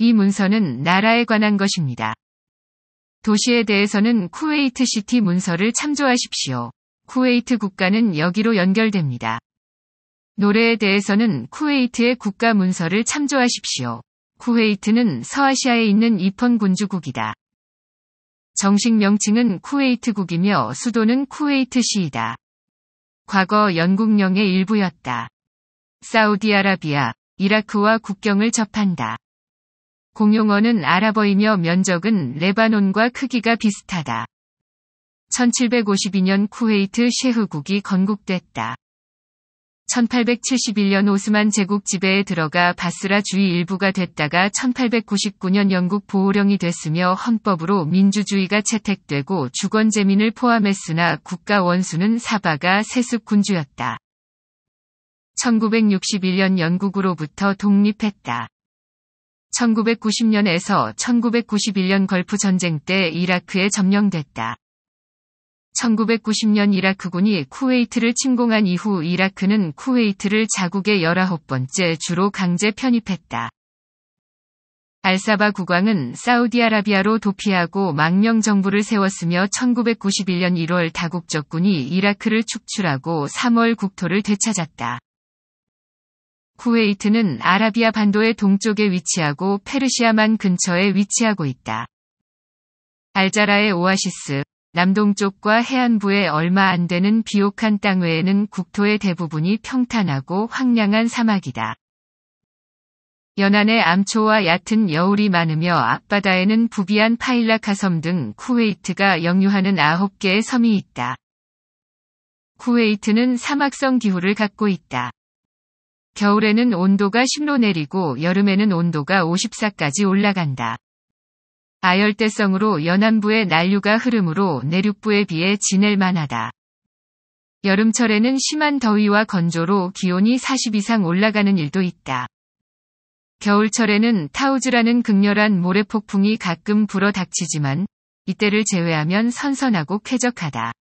이 문서는 나라에 관한 것입니다. 도시에 대해서는 쿠웨이트 시티 문서를 참조하십시오. 쿠웨이트 국가는 여기로 연결됩니다. 노래에 대해서는 쿠웨이트의 국가 문서를 참조하십시오. 쿠웨이트는 서아시아에 있는 이펀 군주국이다. 정식 명칭은 쿠웨이트국이며 수도는 쿠웨이트시이다. 과거 영국령의 일부였다. 사우디아라비아, 이라크와 국경을 접한다. 공용어는 아랍어이며 면적은 레바논과 크기가 비슷하다. 1752년 쿠웨이트 셰흐국이 건국됐다. 1871년 오스만 제국 지배에 들어가 바스라 주의 일부가 됐다가 1899년 영국 보호령이 됐으며 헌법으로 민주주의가 채택되고 주권재민을 포함했으나 국가 원수는 사바가 세습군주였다. 1961년 영국으로부터 독립했다. 1990년에서 1991년 걸프 전쟁 때 이라크에 점령됐다. 1990년 이라크군이 쿠웨이트를 침공한 이후 이라크는 쿠웨이트를 자국의 19번째 주로 강제 편입했다. 알사바 국왕은 사우디아라비아로 도피하고 망명 정부를 세웠으며 1991년 1월 다국적군이 이라크를 축출하고 3월 국토를 되찾았다. 쿠웨이트는 아라비아 반도의 동쪽에 위치하고 페르시아만 근처에 위치하고 있다. 알자라의 오아시스, 남동쪽과 해안부에 얼마 안 되는 비옥한 땅 외에는 국토의 대부분이 평탄하고 황량한 사막이다. 연안에 암초와 얕은 여울이 많으며 앞바다에는 부비안 파일라카 섬 등 쿠웨이트가 영유하는 9개의 섬이 있다. 쿠웨이트는 사막성 기후를 갖고 있다. 겨울에는 온도가 10로 내리고 여름에는 온도가 54까지 올라간다. 아열대성으로 연안부의 난류가 흐름으로 내륙부에 비해 지낼 만하다. 여름철에는 심한 더위와 건조로 기온이 40 이상 올라가는 일도 있다. 겨울철에는 타우즈라는 극렬한 모래폭풍이 가끔 불어 닥치지만 이때를 제외하면 선선하고 쾌적하다.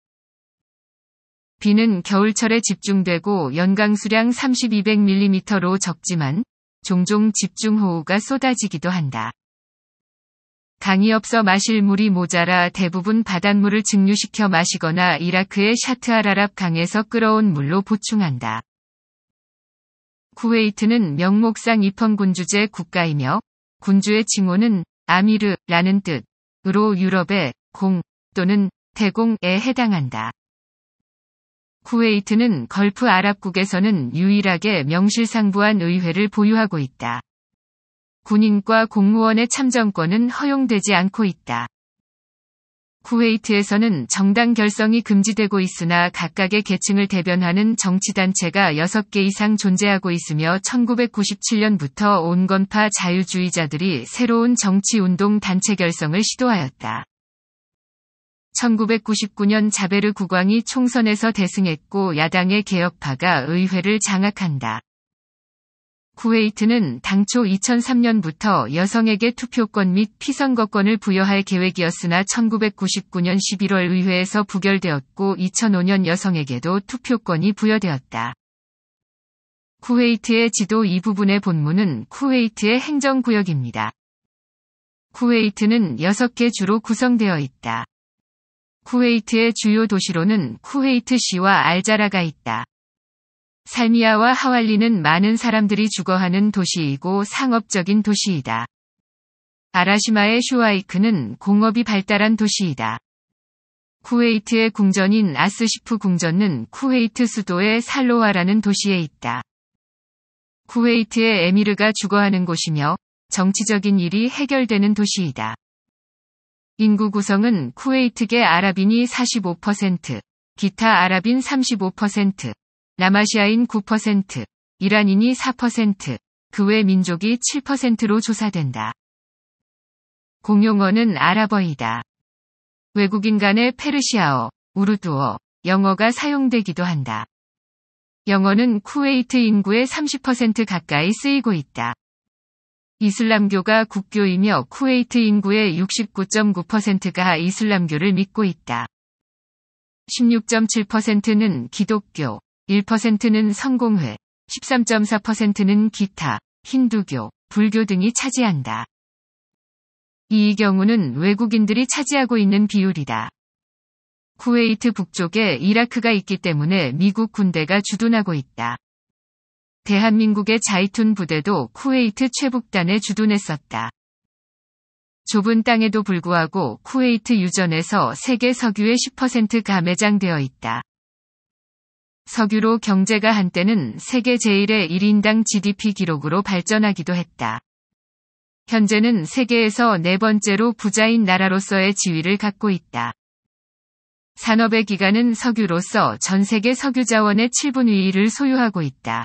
비는 겨울철에 집중되고 연강 수량 3200mm로 적지만 종종 집중호우가 쏟아지기도 한다. 강이 없어 마실 물이 모자라 대부분 바닷물을 증류시켜 마시거나 이라크의 샤트아라랍 강에서 끌어온 물로 보충한다. 쿠웨이트는 명목상 입헌군주제 국가이며 군주의 칭호는 아미르라는 뜻으로 유럽의 공 또는 대공에 해당한다. 쿠웨이트는 걸프 아랍국에서는 유일하게 명실상부한 의회를 보유하고 있다. 군인과 공무원의 참정권은 허용되지 않고 있다. 쿠웨이트에서는 정당 결성이 금지되고 있으나 각각의 계층을 대변하는 정치단체가 6개 이상 존재하고 있으며 1997년부터 온건파 자유주의자들이 새로운 정치운동 단체 결성을 시도하였다. 1999년 자베르 국왕이 총선에서 대승했고 야당의 개혁파가 의회를 장악한다. 쿠웨이트는 당초 2003년부터 여성에게 투표권 및 피선거권을 부여할 계획이었으나 1999년 11월 의회에서 부결되었고 2005년 여성에게도 투표권이 부여되었다. 쿠웨이트의 지도 이 부분의 본문은 쿠웨이트의 행정구역입니다. 쿠웨이트는 6개 주로 구성되어 있다. 쿠웨이트의 주요 도시로는 쿠웨이트시와 알자라가 있다. 살미아와 하왈리는 많은 사람들이 주거하는 도시이고 상업적인 도시이다. 아라시마의 쇼아이크는 공업이 발달한 도시이다. 쿠웨이트의 궁전인 아스시프 궁전은 쿠웨이트 수도의 살로아라는 도시에 있다. 쿠웨이트의 에미르가 주거하는 곳이며 정치적인 일이 해결되는 도시이다. 인구 구성은 쿠웨이트계 아랍인이 45%, 기타 아랍인 35%, 라마시아인 9%, 이란인이 4%, 그 외 민족이 7%로 조사된다. 공용어는 아랍어이다. 외국인 간의 페르시아어, 우르두어, 영어가 사용되기도 한다. 영어는 쿠웨이트 인구의 30% 가까이 쓰이고 있다. 이슬람교가 국교이며 쿠웨이트 인구의 69.9%가 이슬람교를 믿고 있다. 16.7%는 기독교, 1%는 성공회, 13.4%는 기타, 힌두교, 불교 등이 차지한다. 이 경우는 외국인들이 차지하고 있는 비율이다. 쿠웨이트 북쪽에 이라크가 있기 때문에 미국 군대가 주둔하고 있다. 대한민국의 자이툰 부대도 쿠웨이트 최북단에 주둔했었다. 좁은 땅에도 불구하고 쿠웨이트 유전에서 세계 석유의 10%가 매장되어 있다. 석유로 경제가 한때는 세계 제1의 1인당 GDP 기록으로 발전하기도 했다. 현재는 세계에서 네 번째로 부자인 나라로서의 지위를 갖고 있다. 산업의 기간은 석유로서 전 세계 석유 자원의 7분의 1을 소유하고 있다.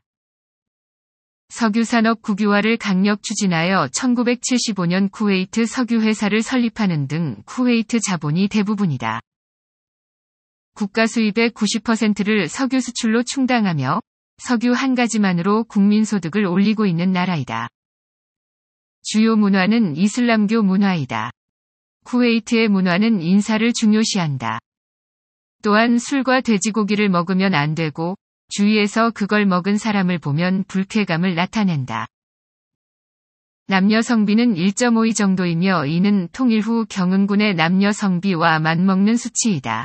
석유산업 국유화를 강력 추진하여 1975년 쿠웨이트 석유회사를 설립하는 등 쿠웨이트 자본이 대부분이다. 국가 수입의 90%를 석유 수출로 충당하며 석유 한 가지만으로 국민 소득을 올리고 있는 나라이다. 주요 문화는 이슬람교 문화이다. 쿠웨이트의 문화는 인사를 중요시한다. 또한 술과 돼지고기를 먹으면 안 되고 주위에서 그걸 먹은 사람을 보면 불쾌감을 나타낸다. 남녀 성비는 1.5이 정도이며 이는 통일 후 경은군의 남녀 성비와 맞먹는 수치이다.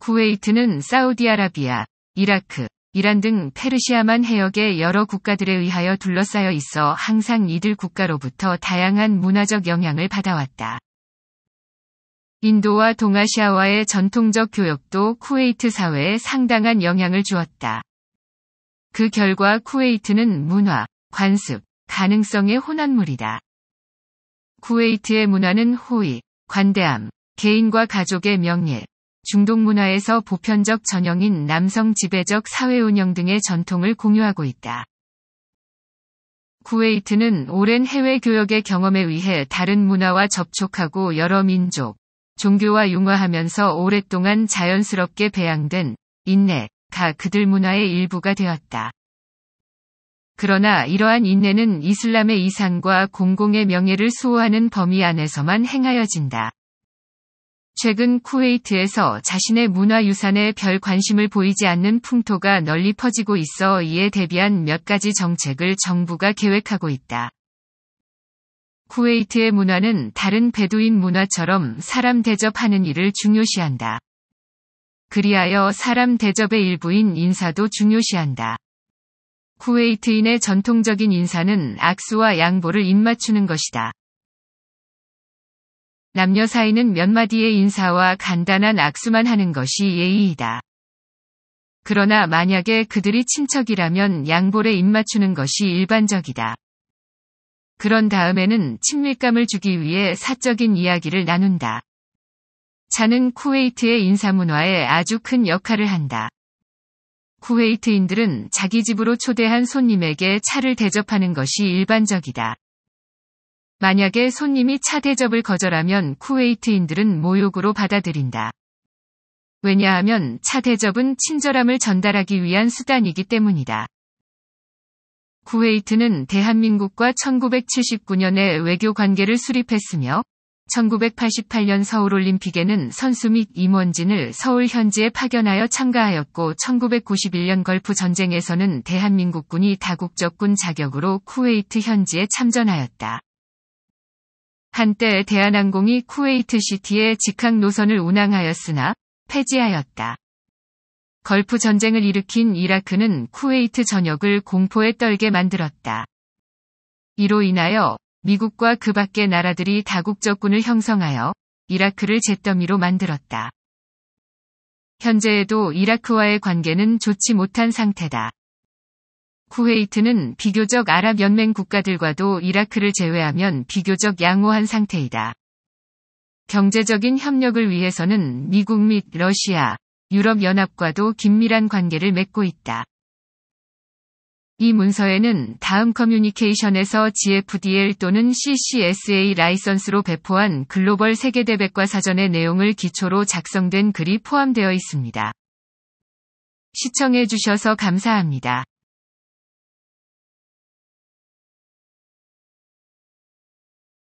쿠웨이트는 사우디아라비아, 이라크, 이란 등 페르시아만 해역의 여러 국가들에 의하여 둘러싸여 있어 항상 이들 국가로부터 다양한 문화적 영향을 받아왔다. 인도와 동아시아와의 전통적 교역도 쿠웨이트 사회에 상당한 영향을 주었다. 그 결과 쿠웨이트는 문화, 관습, 가능성의 혼합물이다. 쿠웨이트의 문화는 호의, 관대함, 개인과 가족의 명예, 중동 문화에서 보편적 전형인 남성 지배적 사회 운영 등의 전통을 공유하고 있다. 쿠웨이트는 오랜 해외 교역의 경험에 의해 다른 문화와 접촉하고 여러 민족, 종교와 융화하면서 오랫동안 자연스럽게 배양된 인내가 그들 문화의 일부가 되었다. 그러나 이러한 인내는 이슬람의 이상과 공공의 명예를 수호하는 범위 안에서만 행하여진다. 최근 쿠웨이트에서 자신의 문화유산에 별 관심을 보이지 않는 풍토가 널리 퍼지고 있어 이에 대비한 몇 가지 정책을 정부가 계획하고 있다. 쿠웨이트의 문화는 다른 베두인 문화처럼 사람 대접하는 일을 중요시한다. 그리하여 사람 대접의 일부인 인사도 중요시한다. 쿠웨이트인의 전통적인 인사는 악수와 양보를 입맞추는 것이다. 남녀 사이는 몇 마디의 인사와 간단한 악수만 하는 것이 예의이다. 그러나 만약에 그들이 친척이라면 양보를 입맞추는 것이 일반적이다. 그런 다음에는 친밀감을 주기 위해 사적인 이야기를 나눈다. 차는 쿠웨이트의 인사문화에 아주 큰 역할을 한다. 쿠웨이트인들은 자기 집으로 초대한 손님에게 차를 대접하는 것이 일반적이다. 만약에 손님이 차 대접을 거절하면 쿠웨이트인들은 모욕으로 받아들인다. 왜냐하면 차 대접은 친절함을 전달하기 위한 수단이기 때문이다. 쿠웨이트는 대한민국과 1979년에 외교 관계를 수립했으며 1988년 서울올림픽에는 선수 및 임원진을 서울 현지에 파견하여 참가하였고 1991년 걸프 전쟁에서는 대한민국군이 다국적군 자격으로 쿠웨이트 현지에 참전하였다. 한때 대한항공이 쿠웨이트 시티에 직항 노선을 운항하였으나 폐지하였다. 걸프 전쟁을 일으킨 이라크는 쿠웨이트 전역을 공포에 떨게 만들었다. 이로 인하여 미국과 그 밖의 나라들이 다국적군을 형성하여 이라크를 잿더미로 만들었다. 현재에도 이라크와의 관계는 좋지 못한 상태다. 쿠웨이트는 비교적 아랍연맹 국가들과도 이라크를 제외하면 비교적 양호한 상태이다. 경제적인 협력을 위해서는 미국 및 러시아, 유럽연합과도 긴밀한 관계를 맺고 있다. 이 문서에는 다음 커뮤니케이션에서 GFDL 또는 CCSA 라이선스로 배포한 글로벌 세계대백과 사전의 내용을 기초로 작성된 글이 포함되어 있습니다. 시청해주셔서 감사합니다.